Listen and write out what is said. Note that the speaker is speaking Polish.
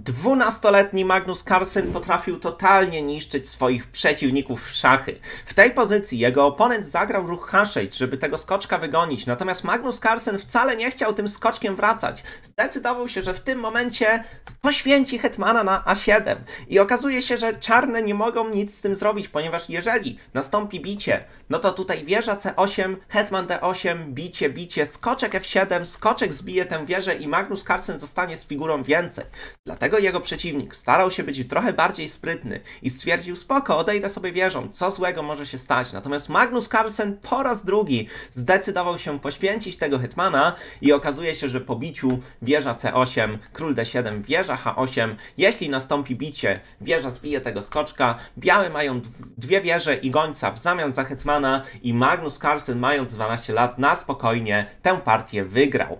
Dwunastoletni Magnus Carlsen potrafił totalnie niszczyć swoich przeciwników w szachy. W tej pozycji jego oponent zagrał ruch Hashage, żeby tego skoczka wygonić, natomiast Magnus Carlsen wcale nie chciał tym skoczkiem wracać. Zdecydował się, że w tym momencie poświęci Hetmana na A7 i okazuje się, że czarne nie mogą nic z tym zrobić, ponieważ jeżeli nastąpi bicie, no to tutaj wieża C8, Hetman D8, bicie, bicie, skoczek F7, skoczek zbije tę wieżę i Magnus Carlsen zostanie z figurą więcej. Dlatego Dlatego jego przeciwnik starał się być trochę bardziej sprytny i stwierdził spoko, odejdę sobie wieżą, co złego może się stać. Natomiast Magnus Carlsen po raz drugi zdecydował się poświęcić tego Hetmana i okazuje się, że po biciu wieża C8, król D7, wieża H8, jeśli nastąpi bicie, wieża zbije tego skoczka, białe mają dwie wieże i gońca w zamian za Hetmana i Magnus Carlsen mając 12 lat na spokojnie tę partię wygrał.